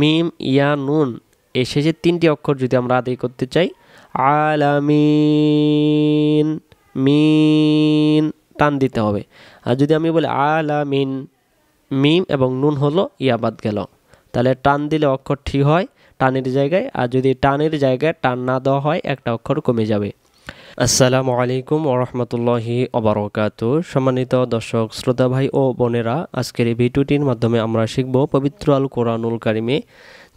মিম ইয়া নুন এই শেষের তিনটি অক্ষর যদি আমরা আদায় করতে চাই আলামিন মিন টান দিতে হবে আর যদি আমি বলি আলামিন মিম এবং নুন হলো ইয়াবাদ গেল তাহলে টান দিলে অক্ষর ঠিক হয় টানের জায়গায় আর যদি টানের জায়গায় টান না দেওয়া হয় একটা অক্ষর কমে যাবে আসসালামু আলাইকুম ওরহমতুল্লাহি অবরকাত সম্মানিত দর্শক শ্রোতা ভাই ও বোনেরা আজকের এই ভিডিওটির মাধ্যমে আমরা শিখব পবিত্র আল কোরআনুল কারিমে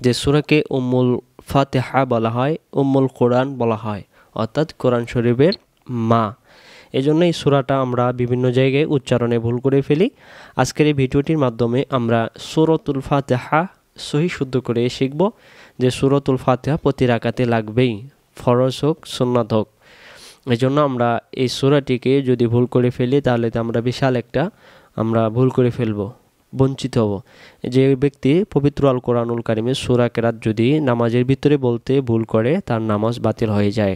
যে সুরাকে উম্মুল ফাতেহা বলা হয় উম্মুল কোরআন বলা হয় অর্থাৎ কোরআন শরীফের মা এজন্য এই সুরাটা আমরা বিভিন্ন জায়গায় উচ্চারণে ভুল করে ফেলি আজকের এই ভিডিওটির মাধ্যমে আমরা সুরতুল ফাতেহা সহি শুদ্ধ করে শিখব যে সুরতুল ফাতেহা প্রতি রাকাতে লাগবেই ফরজ হোক সুন্নাত হোক এই জন্য আমরা এই সোরাটিকে যদি ভুল করে ফেলি তাহলে তো আমরা বিশাল একটা আমরা ভুল করে ফেলবো বঞ্চিত হব যে ব্যক্তি পবিত্র আল কোরআনুল কারিমের সুরা কেরাত যদি নামাজের ভিতরে বলতে ভুল করে তার নামাজ বাতিল হয়ে যায়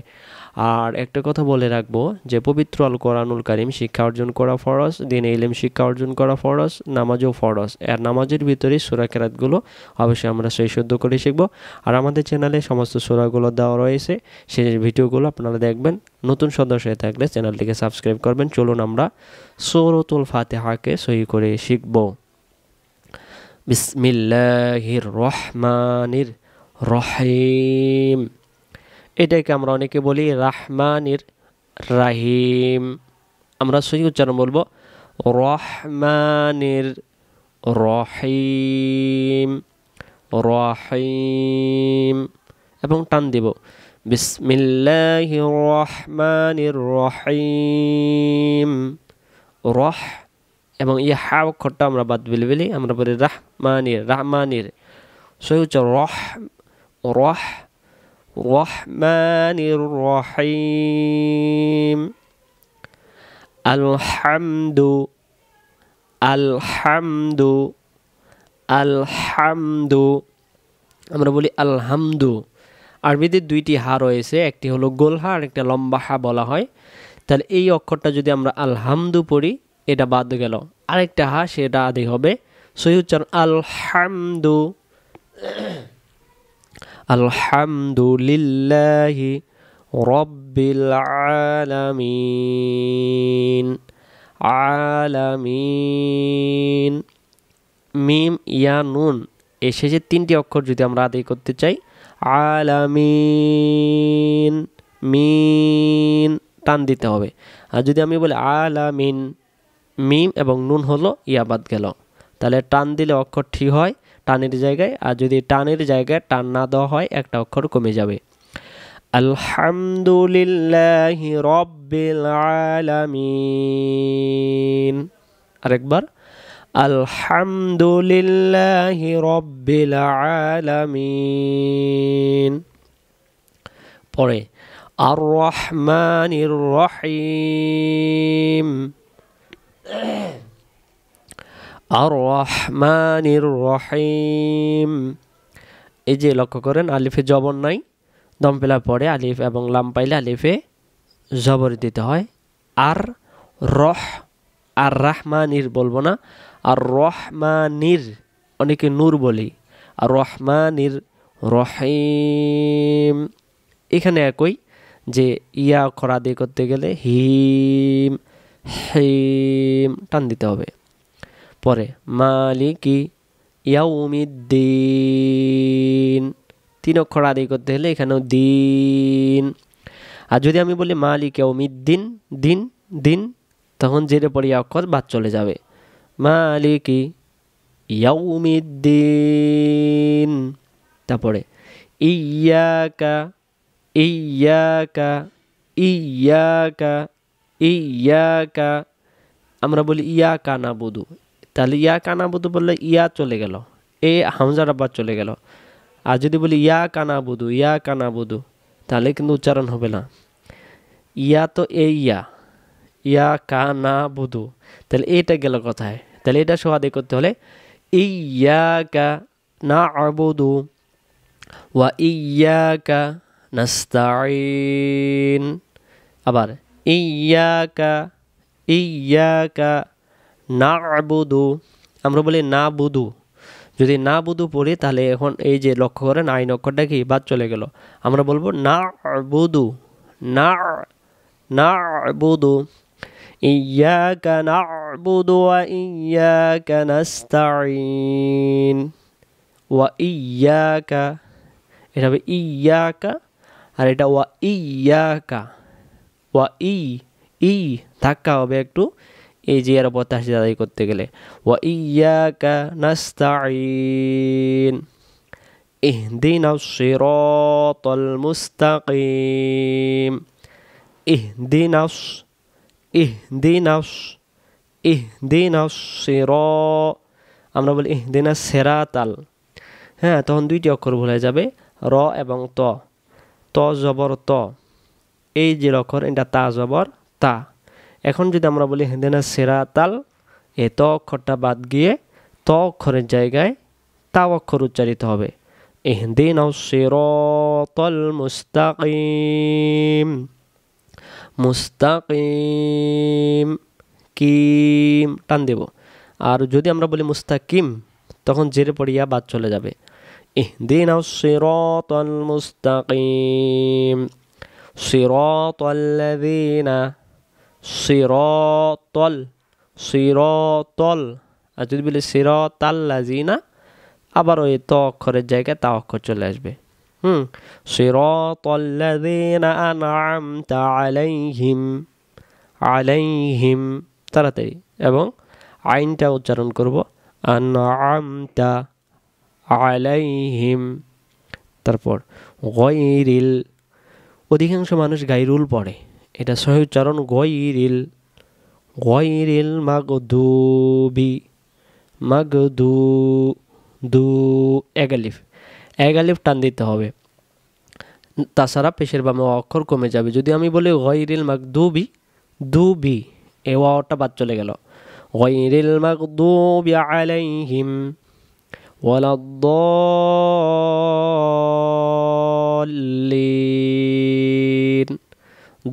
আর একটা কথা বলে রাখবো যে পবিত্র আল কোরআনুল কারিম শিক্ষা অর্জন করা ফরজ দিন ইলেম শিক্ষা অর্জন করা ফরজ নামাজও ফরজ আর নামাজের ভিতরে সুরা কেরাতগুলো অবশ্যই আমরা সেই শুদ্ধ করে শিখবো আর আমাদের চ্যানেলে সমস্ত সুরাগুলো দেওয়া রয়েছে সেই ভিডিওগুলো আপনারা দেখবেন নতুন সদস্য হয়ে থাকলে চ্যানেলটিকে সাবস্ক্রাইব করবেন চলুন আমরা সৌরতুল ফাতেহাকে সহি করে শিখবো বিসমিল্লাহির রহমানির রহিম এটাকে আমরা অনেকে বলি রাহমানির রাহিম আমরা সহি উচ্চারণ বলবো রহমানির রহিম রহিম এবং টান দেব বিসমিল্লাহির রহমানির রহিম রহ এবং এই হা অক্ষরটা আমরা বাদ বিলবিলি আমরা বলি রাহমানির রাহমানির সে হচ্ছে রহ রহ রহমানির রহিম আলহামদু আলহামদু আলহামদু আমরা বলি আলহামদু আরবিদের দুইটি হা রয়েছে একটি হলো গোল হা আর একটা লম্বা হা বলা হয় তাহলে এই অক্ষরটা যদি আমরা আলহামদু পড়ি এটা বাদ গেল আরেকটা হা সেটা আদি হবে সহি উচ্চারণ আলহামদু আলহামদুলিল্লাহি রব্বিল আলামিন আলামিন মিম ইয়া নুন এ শেষের তিনটি অক্ষর যদি আমরা আদায় করতে চাই আলামিন মিন টান দিতে হবে আর যদি আমি বলি আলামিন মিম এবং নুন হলো ইয়া বাদ গেল তাহলে টান দিলে অক্ষর ঠি হয় টানের জায়গায় আর যদি টানের জায়গায় টান না দেওয়া হয় একটা অক্ষর কমে যাবে আলহামদুলিল্লাহ রব্বিল আলামিন আরেকবার আলহামদুলিল্লাহ রব্বিল আলামিন পরে আর রহমানির রহিম আর রহিম এই যে লক্ষ্য করেন আলিফে জবর নাই দম পেলার পরে আলিফ এবং লাম পাইলে আলিফে জবর দিতে হয় আর রহ আর রাহমানির বলবো না আর রহমানির অনেকে নূর বলি আর রহমানির রহিম এখানে একই যে ইয়া খরা দিয়ে করতে গেলে হিম হেম টান দিতে হবে পরে মালিকি ইয়াউমিদ্দিন তিন অক্ষর আদায় করতে হলে এখানেও দিন আর যদি আমি বলি মালিক ইয়াউমিদ্দিন দিন দিন তখন জেরে পরে অক্ষর বাদ চলে যাবে মালিকি ইয়াউমিদ্দিন তারপরে ইয়াকা ইয়াকা ইয়াকা এই ইয়াকা আমরা বলি ইয়া কানা বধু তাহলে ইয়া কানা বধু বললে ইয়া চলে গেল এ হামজার আব্বা চলে গেল আর যদি বলি ইয়া কানা বধু ইয়া কানা বধু তাহলে কিন্তু উচ্চারণ হবে না ইয়া তো এ ইয়া ইয়া কানা বধু তাহলে এটা গেল কথায় তাহলে এটা সোহাদে করতে হলে এই ইয়াকা না আবুদু ওয়া ইয়াকা নাস্তাইন আবার ইয়াকা ইয়াকা না বুধু আমরা বলি না বুধু যদি না বুধু পড়ি তাহলে এখন এই যে লক্ষ্য করেন আইন অক্ষরটা কি বাদ চলে গেল আমরা বলবো না বুধু না না বুধু إياك نعبد وإياك نستعين وإياك এটা হবে ইয়াকা আর এটা ওয়া ইয়াকা ওয়া ই ই ধাক্কা হবে একটু এই জিয়ার পথে তাহসিদ আদায় করতে গেলে ওয়া ইয়া কা নাস্তাইন اهدنا সিরাতাল মুস্তাকিম اهدنا اهدنا اهدنا সিরাত আমরা বলি ইহদিনা সিরাতাল হ্যাঁ তখন দুইটি অক্ষর ভুলে যাবে র এবং ত ত জবর ত এই যে অক্ষর এটা তা জবর তা এখন যদি আমরা বলি হেঁদেনা সেরা তাল এ ত অক্ষরটা বাদ গিয়ে ত অক্ষরের জায়গায় তা অক্ষর উচ্চারিত হবে এহদিন সিরতল মুস্তাকিম মুস্তাকিম কিম টান দেব আর যদি আমরা বলি মুস্তাকিম তখন জেরে পড়িয়া বাদ চলে যাবে ইহদিন সেরতল মুস্তাকিম صراط الذين صراط صراط আর যদি বলি সিরত না আবার ওই ত অক্ষরের জায়গায় তা অক্ষর চলে আসবে হুম সিরত আল্লাজিনা আনআমতা আলাইহিম আলাইহিম তাড়াতাড়ি এবং আইনটা উচ্চারণ করব আনআমতা আলাইহিম তারপর গৈরিল অধিকাংশ মানুষ গাইরুল পড়ে এটা সহি উচ্চারণ গইরিল গইরিল মাগ বি মাগ দু দু এগালিফ এগালিফ টান দিতে হবে তাছাড়া পেশের বামে অক্ষর কমে যাবে যদি আমি বলি গইরিল মাগ দু বি এ ওয়াটা বাদ চলে গেল গইরিল মাগ দুবি আলাইহিম ولا الضالين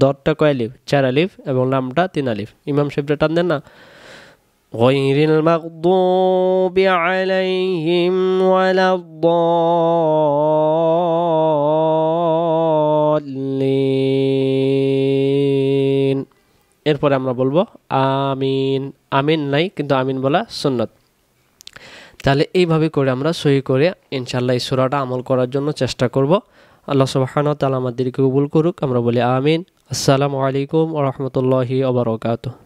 দরটা কয় আলিফ চার আলিফ এবং লামটা তিন আলিফ ইমাম সাহেবটা টান দেন না غير المغضوب عليهم ولا الضالين এরপরে আমরা বলবো আমিন আমিন নাই কিন্তু আমিন বলা সুন্নত তাহলে এইভাবে করে আমরা সহি করে ইনশাল্লাহ এই সুরাটা আমল করার জন্য চেষ্টা করব আল্লাহ সবহান তালা আমাদেরকে কবুল করুক আমরা বলি আমিন আসসালামু আলাইকুম রহমতুল্লাহি ওবরকাত